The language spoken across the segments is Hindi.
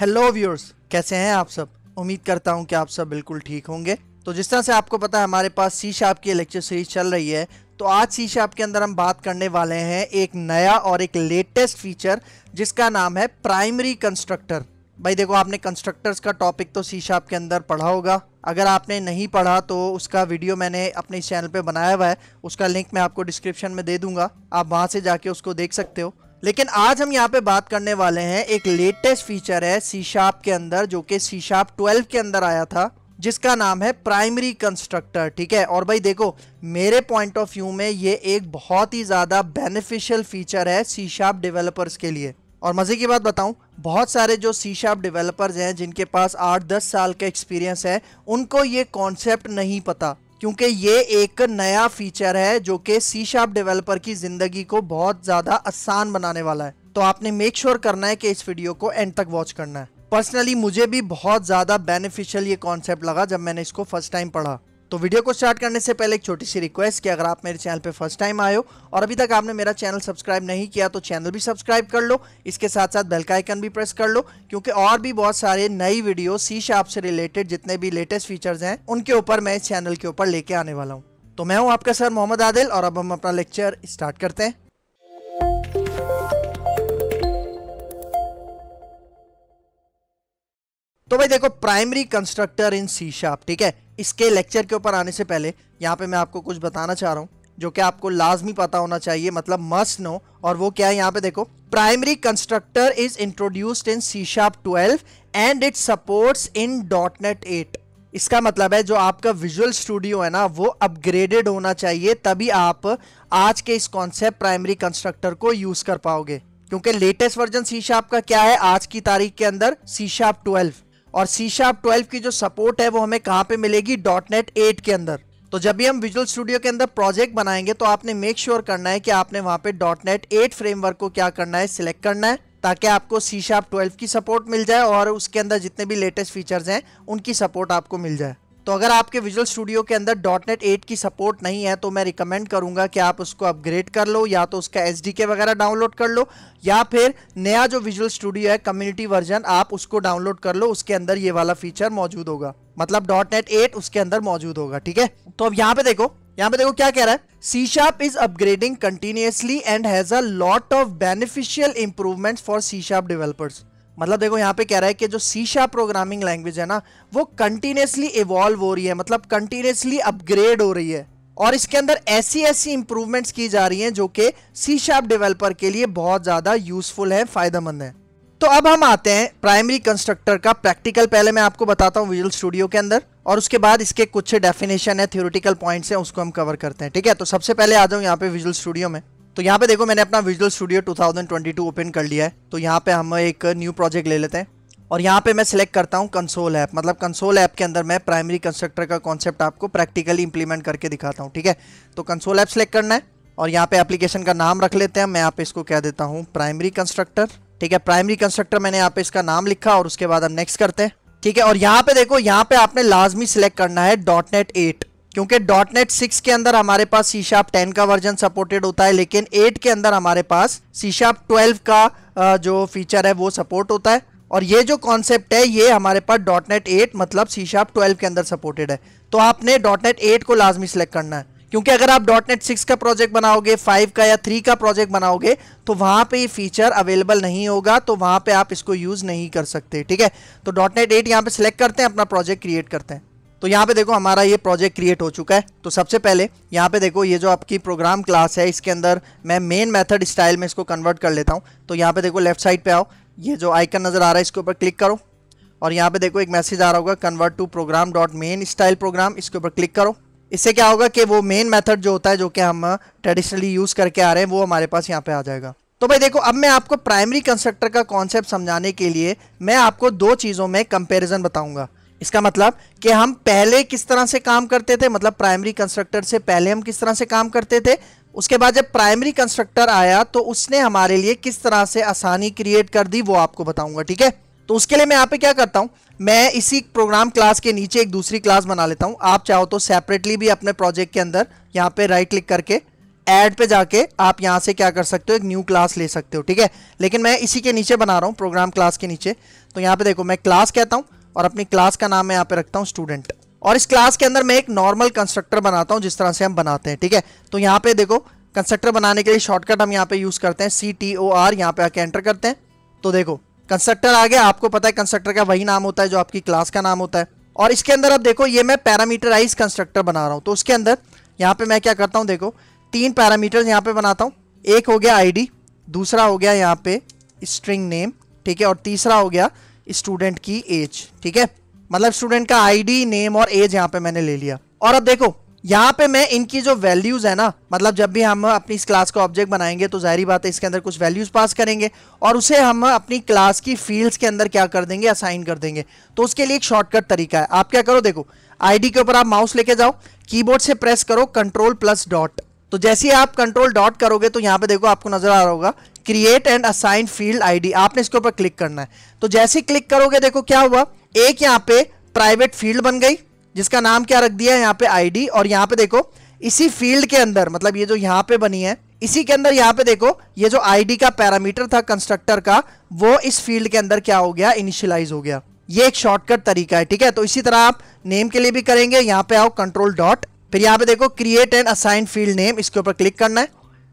हेलो व्यूअर्स कैसे हैं आप सब उम्मीद करता हूं कि आप सब बिल्कुल ठीक होंगे तो जिस तरह से आपको पता है हमारे पास सी शाप की लेक्चर सीरीज चल रही है तो आज सी शाप के अंदर हम बात करने वाले हैं एक नया और एक लेटेस्ट फीचर जिसका नाम है प्राइमरी कंस्ट्रक्टर भाई देखो आपने कंस्ट्रक्टर्स का टॉपिक तो सी शाप के अंदर पढ़ा होगा अगर आपने नहीं पढ़ा तो उसका वीडियो मैंने अपने इस चैनल पे बनाया हुआ है उसका लिंक मैं आपको डिस्क्रिप्शन में दे दूंगा आप वहाँ से जाके उसको देख सकते हो लेकिन आज हम यहाँ पे बात करने वाले हैं एक लेटेस्ट फीचर है सीशाप के अंदर जो कि सीशाप 12 ट्वेल्व के अंदर आया था जिसका नाम है प्राइमरी कंस्ट्रक्टर ठीक है और भाई देखो मेरे पॉइंट ऑफ व्यू में ये एक बहुत ही ज़्यादा बेनिफिशियल फीचर है सीशाप डिवेलपर्स डेवलपर्स के लिए और मज़े की बात बताऊं बहुत सारे जो सी शार्प डेवलपर्स हैं जिनके पास आठ दस साल का एक्सपीरियंस है उनको ये कॉन्सेप्ट नहीं पता क्योंकि ये एक नया फीचर है जो कि सी शार्प डेवलपर की ज़िंदगी को बहुत ज़्यादा आसान बनाने वाला है तो आपने मेक श्योर sure करना है कि इस वीडियो को एंड तक वॉच करना है पर्सनली मुझे भी बहुत ज़्यादा बेनिफिशियल ये कॉन्सेप्ट लगा जब मैंने इसको फर्स्ट टाइम पढ़ा तो वीडियो को स्टार्ट करने से पहले एक छोटी सी रिक्वेस्ट कि अगर आप मेरे चैनल पे फर्स्ट टाइम आए हो और अभी तक आपने मेरा चैनल सब्सक्राइब नहीं किया तो चैनल भी सब्सक्राइब कर लो इसके साथ साथ बेल का आइकन भी प्रेस कर लो क्योंकि और भी बहुत सारे नई वीडियो सी शार्प से रिलेटेड जितने भी लेटेस्ट फीचर्स हैं उनके ऊपर मैं इस चैनल के ऊपर लेके आने वाला हूँ तो मैं हूँ आपका सर मोहम्मद आदिल और अब हम अपना लेक्चर स्टार्ट करते हैं तो भाई देखो primary constructor in C sharp ठीक है इसके लेक्चर के ऊपर आने से पहले यहाँ पे मैं आपको कुछ बताना चाह रहा हूँ जो कि आपको लाजमी पता होना चाहिए मतलब मस्ट नो और वो क्या है यहाँ पे देखो primary constructor is introduced in C sharp twelve and it supports in dot net eight इसका मतलब है जो आपका विजुअल स्टूडियो है ना वो अपग्रेडेड होना चाहिए तभी आप आज के इस कॉन्सेप्ट प्राइमरी कंस्ट्रक्टर को यूज कर पाओगे क्योंकि लेटेस्ट वर्जन सी शार्प का क्या है आज की तारीख के अंदर सी शार्प ट्वेल्व और सी शार्प ट्वेल्व की जो सपोर्ट है वो हमें कहाँ पे मिलेगी डॉट नेट एट के अंदर तो जब भी हम विजुअल स्टूडियो के अंदर प्रोजेक्ट बनाएंगे तो आपने मेक श्योर sure करना है कि आपने वहाँ पे डॉट नेट एट फ्रेमवर्क को क्या करना है सिलेक्ट करना है ताकि आपको सी शार्प ट्वेल्व की सपोर्ट मिल जाए और उसके अंदर जितने भी लेटेस्ट फीचर्स हैं उनकी सपोर्ट आपको मिल जाए तो अगर आपके विजुअल स्टूडियो के अंदर डॉट नेट एट की सपोर्ट नहीं है तो मैं रिकमेंड करूंगा कि आप उसको अपग्रेड कर लो या तो उसका एच वगैरह डाउनलोड कर लो या फिर नया जो विजुअल स्टूडियो है कम्युनिटी वर्जन आप उसको डाउनलोड कर लो उसके अंदर ये वाला फीचर मौजूद होगा मतलब डॉट नेट एट उसके अंदर मौजूद होगा ठीक है तो अब यहाँ पे देखो यहाँ पे देखो क्या कह रहा है C sharp is upgrading continuously and has a lot of beneficial improvements for C sharp developers मतलब देखो यहाँ पे कह रहा है कि जो सीशा प्रोग्रामिंग लैंग्वेज है ना वो कंटिन्यूसली इवॉल्व हो रही है मतलब कंटिन्यूसली अपग्रेड हो रही है और इसके अंदर ऐसी ऐसी इंप्रूवमेंट्स की जा रही हैं जो कि सी शार्प डेवलपर के लिए बहुत ज़्यादा यूजफुल है फायदेमंद है तो अब हम आते हैं प्राइमरी कंस्ट्रक्टर का प्रैक्टिकल पहले मैं आपको बताता हूँ विजुअल स्टूडियो के अंदर और उसके बाद इसके कुछ डेफिनेशन है थ्योरेटिकल पॉइंट्स हैं उसको हम कवर करते हैं ठीक है तो सबसे पहले आ जाऊँ यहाँ पे विजुअल स्टूडियो में तो यहाँ पे देखो मैंने अपना विजुअल स्टूडियो 2022 ओपन कर लिया है तो यहाँ पे हम एक न्यू प्रोजेक्ट ले लेते हैं और यहाँ पे मैं सिलेक्ट करता हूँ कंसोल ऐप मतलब कंसोल ऐप के अंदर मैं प्राइमरी कंस्ट्रक्टर का कॉन्सेप्ट आपको प्रैक्टिकली इंप्लीमेंट करके दिखाता हूँ ठीक है तो कंसोल ऐप सेलेक्ट करना है और यहाँ पे एप्लीकेशन का नाम रख लेते हैं मैं यहाँ पे इसको कह देता हूँ प्राइमरी कंस्ट्रक्टर ठीक है प्राइमरी कंस्ट्रक्टर मैंने यहाँ पे इसका नाम लिखा और उसके बाद हम नेक्स्ट करते हैं ठीक है और यहाँ पे देखो यहाँ पे आपने लाजमी सिलेक्ट करना है डॉट नेट एट क्योंकि डॉट नेट सिक्स के अंदर हमारे पास सी शार्प टेन का वर्जन सपोर्टेड होता है लेकिन एट के अंदर हमारे पास सी शार्प ट्वेल्व का जो फीचर है वो सपोर्ट होता है और ये जो कॉन्सेप्ट है ये हमारे पास डॉट नेट एट मतलब सी शार्प ट्वेल्व के अंदर सपोर्टेड है तो आपने डॉट नेट एट को लाजमी सेलेक्ट करना है क्योंकि अगर आप डॉट नेट सिक्स का प्रोजेक्ट बनाओगे फाइव का या थ्री का प्रोजेक्ट बनाओगे तो वहाँ पे ये फीचर अवेलेबल नहीं होगा तो वहाँ पे आप इसको यूज़ नहीं कर सकते ठीक है तो डॉट नेट एट यहाँ पे सिलेक्ट करते हैं अपना प्रोजेक्ट क्रिएट करते हैं तो यहाँ पे देखो हमारा ये प्रोजेक्ट क्रिएट हो चुका है तो सबसे पहले यहाँ पे देखो ये जो आपकी प्रोग्राम क्लास है इसके अंदर मैं मेन मेथड स्टाइल में इसको कन्वर्ट कर लेता हूँ तो यहाँ पे देखो लेफ्ट साइड पे आओ ये जो आइकन नज़र आ रहा है इसके ऊपर क्लिक करो और यहाँ पे देखो एक मैसेज आ रहा होगा convert to program dot main style program इसके ऊपर क्लिक करो इससे क्या होगा कि वो मेन मैथड जो होता है जो कि हम ट्रेडिशनली यूज़ करके आ रहे हैं वो हमारे पास यहाँ पे आ जाएगा तो भाई देखो अब मैं आपको प्राइमरी कंस्ट्रक्टर का कॉन्सेप्ट समझाने के लिए मैं आपको दो चीज़ों में कंपेरिजन बताऊंगा इसका मतलब कि हम पहले किस तरह से काम करते थे मतलब प्राइमरी कंस्ट्रक्टर से पहले हम किस तरह से काम करते थे उसके बाद जब प्राइमरी कंस्ट्रक्टर आया तो उसने हमारे लिए किस तरह से आसानी क्रिएट कर दी वो आपको बताऊंगा ठीक है तो उसके लिए मैं यहाँ पे क्या करता हूँ मैं इसी प्रोग्राम क्लास के नीचे एक दूसरी क्लास बना लेता हूँ आप चाहो तो सेपरेटली भी अपने प्रोजेक्ट के अंदर यहाँ पे राइट क्लिक करके एड पे जाके आप यहाँ से क्या कर सकते हो एक न्यू क्लास ले सकते हो ठीक है लेकिन मैं इसी के नीचे बना रहा हूँ प्रोग्राम क्लास के नीचे तो यहाँ पे देखो मैं क्लास कहता हूँ और अपनी क्लास का नाम मैं यहाँ पे रखता हूँ स्टूडेंट और इस क्लास के अंदर मैं एक नॉर्मल कंस्ट्रक्टर बनाता हूँ जिस तरह से हम बनाते हैं ठीक है तो यहाँ पे देखो कंस्ट्रक्टर बनाने के लिए शॉर्टकट हम यहाँ पे यूज़ करते हैं सी टी ओ आर यहाँ पे आके एंटर करते हैं तो देखो कंस्ट्रक्टर आ गया आपको पता है कंस्ट्रक्टर का वही नाम होता है जो आपकी क्लास का नाम होता है और इसके अंदर अब देखो ये मैं पैरामीटराइज कंस्ट्रक्टर बना रहा हूँ तो उसके अंदर यहाँ पे मैं क्या करता हूँ देखो तीन पैरामीटर्स यहाँ पे बनाता हूँ एक हो गया आईडी दूसरा हो गया यहाँ पे स्ट्रिंग नेम ठीक है और तीसरा हो गया स्टूडेंट की एज ठीक है मतलब स्टूडेंट का आईडी नेम और एज यहाँ पे मैंने ले लिया और अब देखो यहाँ पे मैं इनकी जो वैल्यूज़ है ना मतलब जब भी हम अपनी इस क्लास का ऑब्जेक्ट बनाएंगे तो जाहरी बात है इसके अंदर कुछ वैल्यूज़ पास करेंगे और उसे हम अपनी क्लास की फील्ड्स के अंदर क्या कर देंगे असाइन कर देंगे तो उसके लिए एक शॉर्टकट तरीका है आप क्या करो देखो आईडी के ऊपर आप माउस लेके जाओ कीबोर्ड से प्रेस करो कंट्रोल प्लस डॉट तो जैसे आप कंट्रोल डॉट करोगे तो यहाँ पे देखो आपको नजर आ रहा होगा create and assign field ID आपने इसके ऊपर क्लिक करना है तो जैसे क्लिक करोगे देखो क्या हुआ एक यहाँ पे प्राइवेट फील्ड बन गई जिसका नाम क्या रख दिया यहाँ पे आईडी और यहाँ पे देखो इसी फील्ड के अंदर मतलब ये जो यहाँ पे बनी है इसी के अंदर यहाँ पे देखो ये जो आईडी का पैरामीटर था कंस्ट्रक्टर का वो इस फील्ड के अंदर क्या हो गया इनिशियलाइज हो गया ये एक शॉर्टकट तरीका है ठीक है तो इसी तरह आप नेम के लिए भी करेंगे यहाँ पे आओ कंट्रोल डॉट फिर यहाँ पे देखो create and assign field name इसके ऊपर क्लिक करना है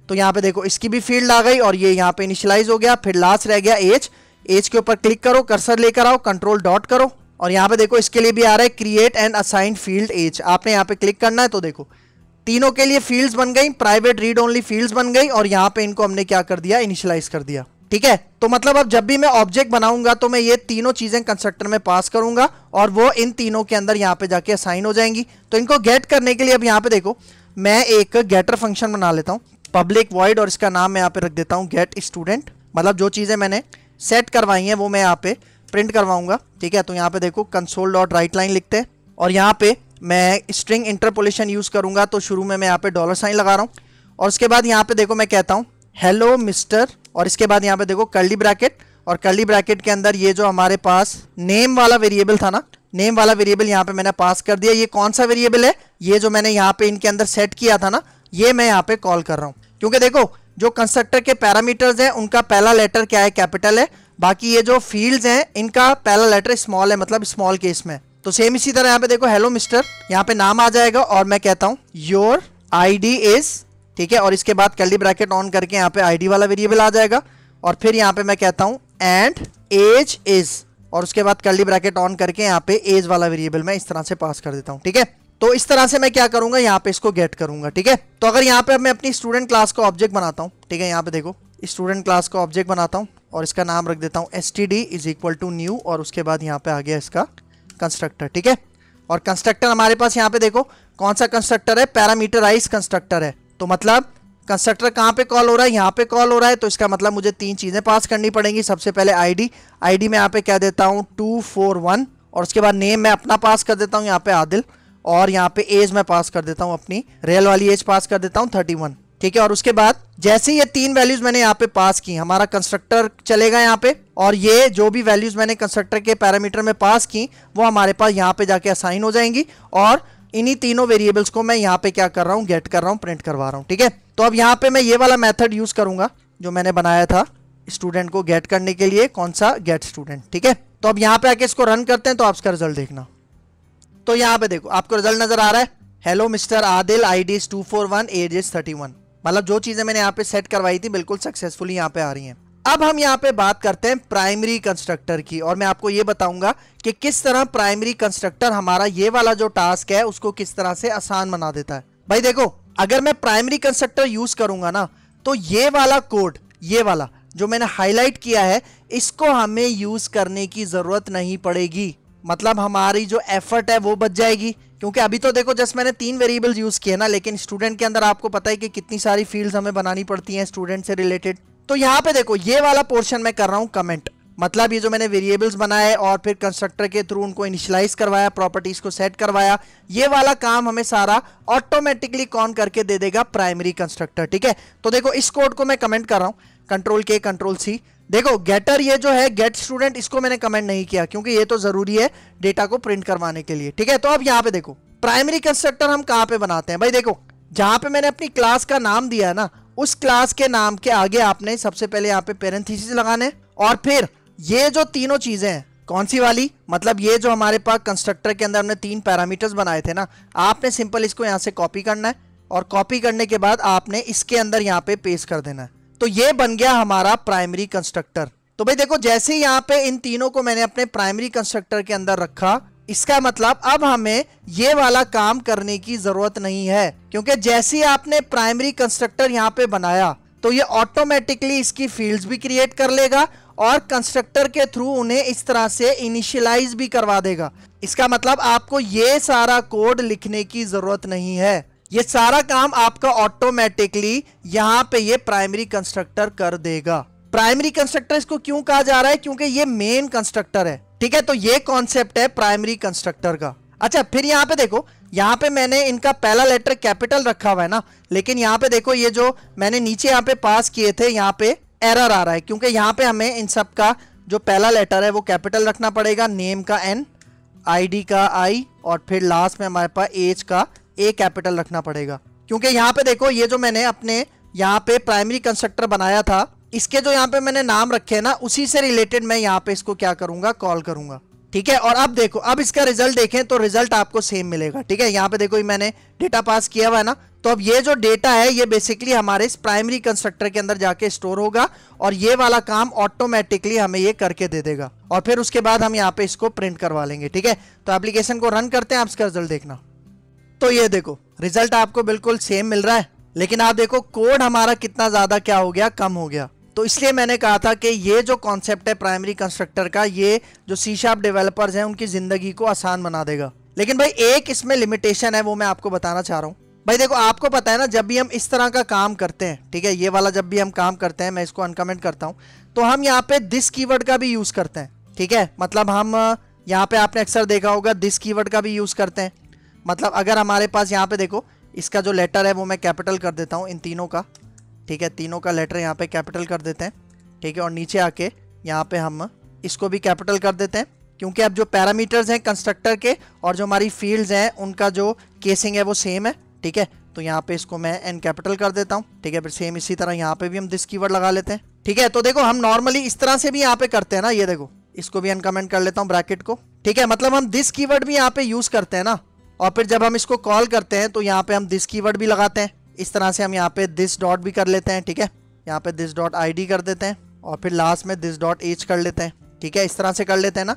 तो यहाँ पे देखो इसकी भी फील्ड आ गई और ये यहाँ पे इनिशलाइज हो गया फिर लास्ट रह गया एज एज के ऊपर क्लिक करो कर्सर लेकर आओ कंट्रोल डॉट करो और यहाँ पे देखो इसके लिए भी आ रहा है create and assign field age आपने यहाँ पे क्लिक करना है तो देखो तीनों के लिए फील्ड्स बन गई प्राइवेट रीड ओनली फील्ड्स बन गई और यहाँ पे इनको हमने क्या कर दिया इनिशलाइज कर दिया ठीक है तो मतलब अब जब भी मैं ऑब्जेक्ट बनाऊंगा तो मैं ये तीनों चीज़ें कंस्ट्रक्टर में पास करूंगा और वो इन तीनों के अंदर यहाँ पे जाके असाइन हो जाएंगी तो इनको गेट करने के लिए अब यहाँ पे देखो मैं एक गेटर फंक्शन बना लेता हूँ पब्लिक वॉइड और इसका नाम मैं यहाँ पे रख देता हूँ गेट स्टूडेंट मतलब जो चीज़ें मैंने सेट करवाई है वो मैं यहाँ पे प्रिंट करवाऊंगा ठीक है तो यहाँ पे देखो कंसोल डॉट राइट लाइन लिखते हैं और यहाँ पे मैं स्ट्रिंग इंटरपोलेशन यूज़ करूंगा तो शुरू में मैं यहाँ पे डॉलर साइन लगा रहा हूँ और उसके बाद यहाँ पे देखो मैं कहता हूँ हेलो मिस्टर और इसके बाद यहाँ पे देखो कर्ली ब्रैकेट और कर्ली ब्रैकेट के अंदर ये जो हमारे पास नेम वाला वेरिएबल था ना नेम वाला वेरिएबल यहाँ पे मैंने पास कर दिया ये कौन सा वेरिएबल है ये जो मैंने यहाँ पे इनके अंदर सेट किया था ना ये मैं यहाँ पे कॉल कर रहा हूँ क्योंकि देखो जो कंस्ट्रक्टर के पैरामीटर्स हैं उनका पहला लेटर क्या है कैपिटल है बाकी ये जो फील्ड्स हैं इनका पहला लेटर स्मॉल है मतलब स्मॉल केस में तो सेम इसी तरह यहाँ पे देखो हेलो मिस्टर यहाँ पे नाम आ जाएगा और मैं कहता हूँ योर आई डी इज ठीक है और इसके बाद कैली ब्रैकेट ऑन करके यहाँ पे आईडी वाला वेरिएबल आ जाएगा और फिर यहाँ पे मैं कहता हूँ एंड एज इज और उसके बाद कर्ली ब्रैकेट ऑन करके यहाँ पे एज वाला वेरिएबल मैं इस तरह से पास कर देता हूँ ठीक है तो इस तरह से मैं क्या करूंगा यहाँ पे इसको गेट करूंगा ठीक है तो अगर यहाँ पे मैं अपनी स्टूडेंट क्लास का ऑब्जेक्ट बनाता हूँ ठीक है यहाँ पे देखो स्टूडेंट क्लास का ऑब्जेक्ट बनाता हूँ और इसका नाम रख देता हूँ S T D is equal to new और उसके बाद यहाँ पे आ गया इसका कंस्ट्रक्टर ठीक है और कंस्ट्रक्टर हमारे पास यहाँ पे देखो कौन सा कंस्ट्रक्टर है पैरामीटराइज कंस्ट्रक्टर है तो मतलब कंस्ट्रक्टर कहाँ पे कॉल हो रहा है यहाँ पे कॉल हो रहा है तो इसका मतलब मुझे तीन चीज़ें पास करनी पड़ेंगी सबसे पहले आईडी आईडी मैं यहाँ पे क्या देता हूँ टू फोर वन और उसके बाद नेम मैं अपना पास कर देता हूँ यहाँ पे आदिल और यहाँ पे एज मैं पास कर देता हूँ अपनी रेल वाली एज पास कर देता हूँ थर्टी वन ठीक है और उसके बाद जैसे ये तीन वैल्यूज मैंने यहाँ पे पास की हमारा कंस्ट्रक्टर चलेगा यहाँ पे और ये जो भी वैल्यूज मैंने कंस्ट्रक्टर के पैरामीटर में पास की वो हमारे पास यहाँ पे जाके असाइन हो जाएंगी और इन्हीं तीनों वेरिएबल्स को मैं यहाँ पे क्या कर रहा हूँ गेट कर रहा हूँ प्रिंट करवा रहा हूँ ठीक है तो अब यहाँ पे मैं ये वाला मेथड यूज़ करूंगा जो मैंने बनाया था स्टूडेंट को गेट करने के लिए कौन सा गेट स्टूडेंट ठीक है तो अब यहाँ पे आके इसको रन करते हैं तो आप इसका रिजल्ट देखना तो यहाँ पे देखो आपको रिजल्ट नजर आ रहा है hello mister Adil I D two four one age is thirty one मतलब जो चीज़ें मैंने यहाँ पे सेट करवाई थी बिल्कुल सक्सेसफुली यहाँ पे आ रही है अब हम यहाँ पे बात करते हैं प्राइमरी कंस्ट्रक्टर की और मैं आपको ये बताऊंगा कि किस तरह प्राइमरी कंस्ट्रक्टर हमारा ये वाला जो टास्क है उसको किस तरह से आसान बना देता है भाई देखो अगर मैं प्राइमरी कंस्ट्रक्टर यूज करूंगा ना तो ये वाला कोड ये वाला जो मैंने हाईलाइट किया है इसको हमें यूज करने की जरूरत नहीं पड़ेगी मतलब हमारी जो एफर्ट है वो बच जाएगी क्योंकि अभी तो देखो जस्ट मैंने तीन वेरिएबल्स यूज़ किए ना लेकिन स्टूडेंट के अंदर आपको पता है कि कितनी सारी फील्ड्स हमें बनानी पड़ती हैं स्टूडेंट से रिलेटेड तो यहाँ पे देखो ये वाला पोर्शन मैं कर रहा हूँ कमेंट मतलब ये जो मैंने वेरिएबल्स बनाए और फिर कंस्ट्रक्टर के थ्रू उनको इनिशलाइज करवाया प्रॉपर्टीज को सेट करवाया ये वाला काम हमें सारा ऑटोमेटिकली कौन करके दे देगा प्राइमरी कंस्ट्रक्टर ठीक है तो देखो इस कोड को मैं कमेंट कर रहा हूँ कंट्रोल के कंट्रोल सी देखो गेटर ये जो है गेट स्टूडेंट इसको मैंने कमेंट नहीं किया क्योंकि ये तो जरूरी है डेटा को प्रिंट करवाने के लिए ठीक है तो अब यहाँ पे देखो प्राइमरी कंस्ट्रक्टर हम कहाँ पे बनाते हैं भाई देखो जहां पे मैंने अपनी क्लास का नाम दिया है ना उस क्लास के नाम के आगे आपने सबसे पहले यहाँ पे पेरेंथीसिस लगाने और फिर ये जो तीनों चीजें हैं कौन सी वाली मतलब ये जो हमारे पास कंस्ट्रक्टर के अंदर हमने तीन पैरामीटर्स बनाए थे ना आपने सिंपल इसको यहाँ से कॉपी करना है और कॉपी करने के बाद आपने इसके अंदर यहाँ पे पेस्ट कर देना है तो ये बन गया हमारा प्राइमरी कंस्ट्रक्टर तो भाई देखो जैसे यहाँ पे इन तीनों को मैंने अपने प्राइमरी कंस्ट्रक्टर के अंदर रखा इसका मतलब अब हमें ये वाला काम करने की ज़रूरत नहीं है क्योंकि जैसे ही आपने प्राइमरी कंस्ट्रक्टर यहाँ पे बनाया तो ये ऑटोमेटिकली इसकी फील्ड्स भी क्रिएट कर लेगा और कंस्ट्रक्टर के थ्रू उन्हें इस तरह से इनिशियलाइज भी करवा देगा इसका मतलब आपको ये सारा कोड लिखने की ज़रूरत नहीं है ये सारा काम आपका ऑटोमेटिकली यहाँ पे ये प्राइमरी कंस्ट्रक्टर कर देगा प्राइमरी कंस्ट्रक्टर इसको क्यों कहा जा रहा है क्योंकि ये मेन कंस्ट्रक्टर है ठीक है तो ये कॉन्सेप्ट है प्राइमरी कंस्ट्रक्टर का अच्छा फिर यहाँ पे देखो यहाँ पे मैंने इनका पहला लेटर कैपिटल रखा हुआ है ना लेकिन यहाँ पे देखो ये जो मैंने नीचे यहाँ पे पास किए थे यहाँ पे एरर आ रहा है क्योंकि यहाँ पे हमें इन सब का जो पहला लेटर है वो कैपिटल रखना पड़ेगा नेम का एन आईडी का आई और फिर लास्ट में हमारे पास एज का ए कैपिटल रखना पड़ेगा क्योंकि यहाँ पे देखो ये जो मैंने अपने यहाँ पे प्राइमरी कंस्ट्रक्टर बनाया था इसके जो यहाँ पे मैंने नाम रखे है ना उसी से रिलेटेड मैं यहाँ पे इसको क्या करूंगा कॉल करूंगा ठीक है और अब देखो अब इसका रिजल्ट देखें तो रिजल्ट आपको सेम मिलेगा ठीक है यहाँ पे देखो मैंने डेटा पास किया हुआ है ना तो अब ये जो डेटा है ये बेसिकली हमारे इस प्राइमरी कंस्ट्रक्टर के अंदर जाके स्टोर होगा और ये वाला काम ऑटोमेटिकली हमें ये करके दे देगा और फिर उसके बाद हम यहाँ पे इसको प्रिंट करवा लेंगे ठीक है तो एप्लीकेशन को रन करते हैं आप इसका रिजल्ट देखना तो ये देखो रिजल्ट आपको बिल्कुल सेम मिल रहा है लेकिन आप देखो कोड हमारा कितना ज्यादा क्या हो गया कम हो गया तो इसलिए मैंने कहा था कि ये जो कॉन्सेप्ट है प्राइमरी कंस्ट्रक्टर का ये जो सी डेवलपर्स हैं उनकी ज़िंदगी को आसान बना देगा लेकिन भाई एक इसमें लिमिटेशन है वो मैं आपको बताना चाह रहा हूँ भाई देखो आपको पता है ना जब भी हम इस तरह का काम करते हैं ठीक है ये वाला जब भी हम काम करते हैं मैं इसको अनकमेंट करता हूँ तो हम यहाँ पे दिस कीवर्ड का भी यूज़ करते हैं ठीक है मतलब हम यहाँ पे आपने अक्सर देखा होगा दिस कीवर्ड का भी यूज़ करते हैं मतलब अगर हमारे पास यहाँ पे देखो इसका जो लेटर है वो मैं कैपिटल कर देता हूँ इन तीनों का ठीक है तीनों का लेटर यहाँ पे कैपिटल कर देते हैं ठीक है और नीचे आके यहाँ पे हम इसको भी कैपिटल कर देते हैं क्योंकि अब जो पैरामीटर्स हैं कंस्ट्रक्टर के और जो हमारी फील्ड्स हैं उनका जो केसिंग है वो सेम है ठीक है तो यहाँ पे इसको मैं एन कैपिटल कर देता हूँ ठीक है फिर सेम इसी तरह यहाँ पे भी हम दिस कीवर्ड लगा लेते हैं ठीक है तो देखो हम नॉर्मली इस तरह से भी यहाँ पे करते हैं ना ये देखो इसको भी अनकमेंट कर लेता हूँ ब्रैकेट को ठीक है मतलब हम दिस कीवर्ड भी यहाँ पे यूज करते हैं ना और फिर जब हम इसको कॉल करते हैं तो यहाँ पे हम दिस कीवर्ड भी लगाते हैं इस तरह से हम यहाँ पे दिस डॉट भी कर लेते हैं ठीक है यहाँ पे दिस डॉट आई कर देते हैं और फिर लास्ट में दिस डॉट एच कर लेते हैं ठीक है इस तरह से कर लेते हैं ना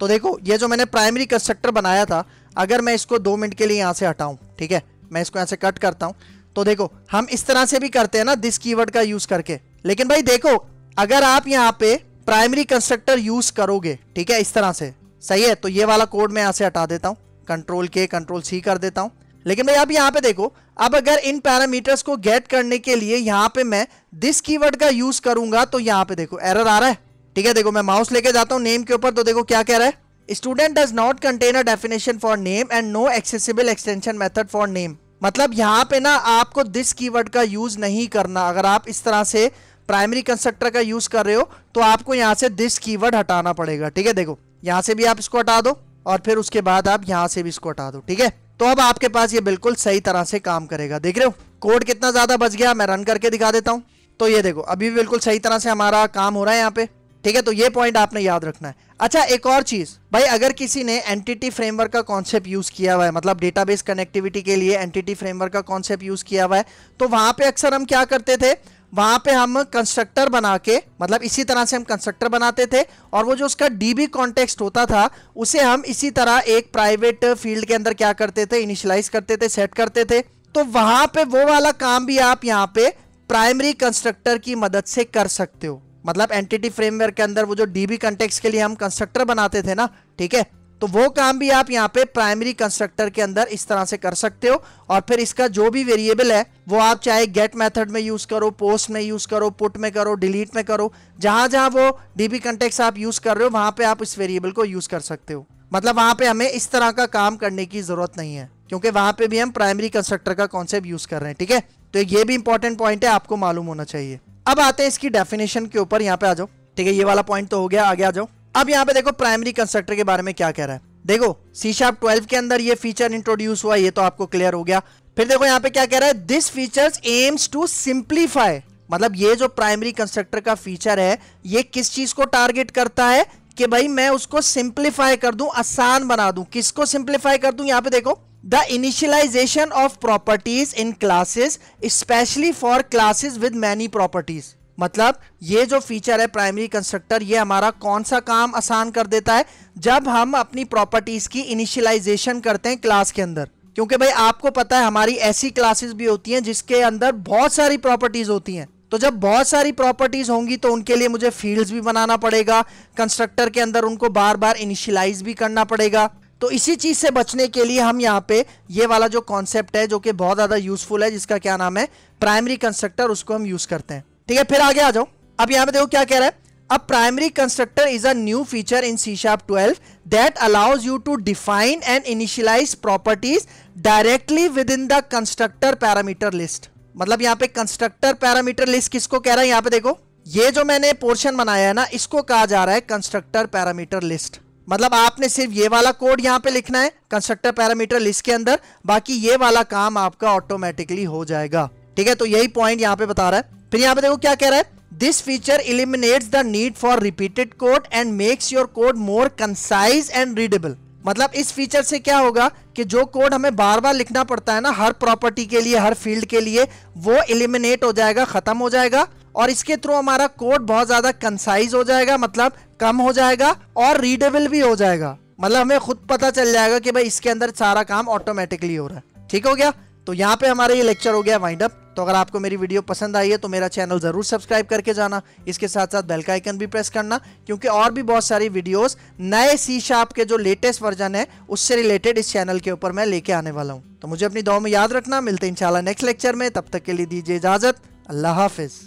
तो देखो ये जो मैंने प्राइमरी कंस्ट्रक्टर बनाया था अगर मैं इसको दो मिनट के लिए यहाँ से हटाऊँ ठीक है मैं इसको यहाँ से कट करता हूँ तो देखो हम इस तरह से भी करते हैं ना दिस कीवर्ड का यूज़ करके लेकिन भाई देखो अगर आप यहाँ पे प्राइमरी कंस्ट्रक्टर यूज़ करोगे ठीक है इस तरह से सही है तो ये वाला कोड मैं यहाँ से हटा देता हूँ कंट्रोल के कंट्रोल सी कर देता हूँ लेकिन भाई आप यहाँ पे देखो अब अगर इन पैरामीटर्स को गेट करने के लिए यहाँ पे मैं दिस कीवर्ड का यूज करूंगा तो यहाँ पे देखो एरर आ रहा है ठीक है देखो मैं माउस लेके जाता हूँ नेम के ऊपर तो देखो क्या कह रहा है student does not contain a definition for name and no accessible extension method for name मतलब यहाँ पे ना आपको दिस कीवर्ड का यूज नहीं करना अगर आप इस तरह से प्राइमरी कंस्ट्रक्टर का यूज कर रहे हो तो आपको यहाँ से दिस कीवर्ड हटाना पड़ेगा ठीक है देखो यहाँ से भी आप इसको हटा दो और फिर उसके बाद आप यहाँ से भी इसको हटा दो ठीक है तो अब आपके पास ये बिल्कुल सही तरह से काम करेगा देख रहे हो कोड कितना ज़्यादा बच गया मैं रन करके दिखा देता हूँ तो ये देखो अभी भी बिल्कुल सही तरह से हमारा काम हो रहा है यहाँ पे ठीक है तो ये पॉइंट आपने याद रखना है अच्छा एक और चीज भाई अगर किसी ने एंटिटी फ्रेमवर्क का कॉन्सेप्ट यूज किया हुआ है मतलब डेटाबेस कनेक्टिविटी के लिए एंटिटी फ्रेमवर्क का कॉन्सेप्ट यूज किया हुआ है तो वहां पे अक्सर हम क्या करते थे वहाँ पे हम कंस्ट्रक्टर बना के मतलब इसी तरह से हम कंस्ट्रक्टर बनाते थे और वो जो उसका डीबी कॉन्टेक्स्ट होता था उसे हम इसी तरह एक प्राइवेट फील्ड के अंदर क्या करते थे इनिशलाइज करते थे सेट करते थे तो वहाँ पे वो वाला काम भी आप यहाँ पे प्राइमरी कंस्ट्रक्टर की मदद से कर सकते हो मतलब एंटिटी फ्रेमवर्क के अंदर वो जो डीबी कॉन्टेक्स्ट के लिए हम कंस्ट्रक्टर बनाते थे ना ठीक है तो वो काम भी आप यहाँ पे प्राइमरी कंस्ट्रक्टर के अंदर इस तरह से कर सकते हो और फिर इसका जो भी वेरिएबल है वो आप चाहे गेट मेथड में यूज़ करो पोस्ट में यूज़ करो पुट में करो डिलीट में करो जहाँ जहाँ वो डीबी कंटेक्स आप यूज़ कर रहे हो वहाँ पे आप इस वेरिएबल को यूज़ कर सकते हो मतलब वहाँ पे हमें इस तरह का काम करने की ज़रूरत नहीं है क्योंकि वहाँ पे भी हम प्राइमरी कंस्ट्रक्टर का कॉन्सेप्ट यूज़ कर रहे हैं ठीक है तो ये भी इंपॉर्टेंट पॉइंट है आपको मालूम होना चाहिए अब आते हैं इसकी डेफिनेशन के ऊपर यहाँ पे आ जाओ ठीक है ये वाला पॉइंट तो हो गया आगे आ जाओ अब यहाँ पे देखो प्राइमरी कंस्ट्रक्टर के बारे में क्या कह रहा है देखो सी शार्प ट्वेल्व के अंदर ये फीचर इंट्रोड्यूस हुआ ये तो आपको क्लियर हो गया फिर देखो यहाँ पे क्या कह रहा है this feature aims to simplify मतलब ये जो प्राइमरी कंस्ट्रक्टर का फीचर है ये किस चीज को टारगेट करता है कि भाई मैं उसको सिंप्लीफाई कर दूं आसान बना दूं किसको सिंप्लीफाई कर दूं यहाँ पे देखो the initialisation of properties in classes specially for classes with many properties मतलब ये जो फीचर है प्राइमरी कंस्ट्रक्टर ये हमारा कौन सा काम आसान कर देता है जब हम अपनी प्रॉपर्टीज़ की इनिशियलाइजेशन करते हैं क्लास के अंदर क्योंकि भाई आपको पता है हमारी ऐसी क्लासेस भी होती हैं जिसके अंदर बहुत सारी प्रॉपर्टीज़ होती हैं तो जब बहुत सारी प्रॉपर्टीज़ होंगी तो उनके लिए मुझे फील्ड्स भी बनाना पड़ेगा कंस्ट्रक्टर के अंदर उनको बार बार इनिशियलाइज भी करना पड़ेगा तो इसी चीज़ से बचने के लिए हम यहाँ पे ये वाला जो कॉन्सेप्ट है जो कि बहुत ज़्यादा यूज़फुल है जिसका क्या नाम है प्राइमरी कंस्ट्रक्टर उसको हम यूज़ करते हैं ठीक है फिर आगे आ जाओ अब यहां पे देखो क्या कह रहा है अब primary constructor is a new feature in C sharp twelve that allows you to define and initialise properties directly within the constructor parameter list मतलब यहां पे कंस्ट्रक्टर पैरामीटर लिस्ट किसको कह रहा है यहां पे देखो ये जो मैंने पोर्शन बनाया है ना इसको कहा जा रहा है कंस्ट्रक्टर पैरामीटर लिस्ट मतलब आपने सिर्फ ये वाला कोड यहां पे लिखना है कंस्ट्रक्टर पैरामीटर लिस्ट के अंदर बाकी ये वाला काम आपका ऑटोमेटिकली हो जाएगा ठीक है तो यही पॉइंट यहाँ पे बता रहा है फिर यहाँ पे देखो क्या कह रहा है this feature eliminates the need for repeated code and makes your code more concise and readable मतलब इस फीचर से क्या होगा कि जो कोड हमें बार बार लिखना पड़ता है ना हर प्रॉपर्टी के लिए हर फील्ड के लिए वो इलिमिनेट हो जाएगा खत्म हो जाएगा और इसके थ्रू हमारा कोड बहुत ज्यादा कंसाइज हो जाएगा मतलब कम हो जाएगा और रीडेबल भी हो जाएगा मतलब हमें खुद पता चल जाएगा कि भाई इसके अंदर सारा काम ऑटोमेटिकली हो रहा है ठीक हो गया तो यहाँ पे हमारा ये लेक्चर हो गया वाइंड अप तो अगर आपको मेरी वीडियो पसंद आई है तो मेरा चैनल ज़रूर सब्सक्राइब करके जाना इसके साथ साथ बेल का आइकन भी प्रेस करना क्योंकि और भी बहुत सारी वीडियोस नए सी शाप के जो लेटेस्ट वर्जन है उससे रिलेटेड इस चैनल के ऊपर मैं लेके आने वाला हूँ तो मुझे अपनी दो में याद रखना मिलते इंशाल्लाह नेक्स्ट लेक्चर में तब तक के लिए दीजिए इजाज़त अल्लाह हाफिज़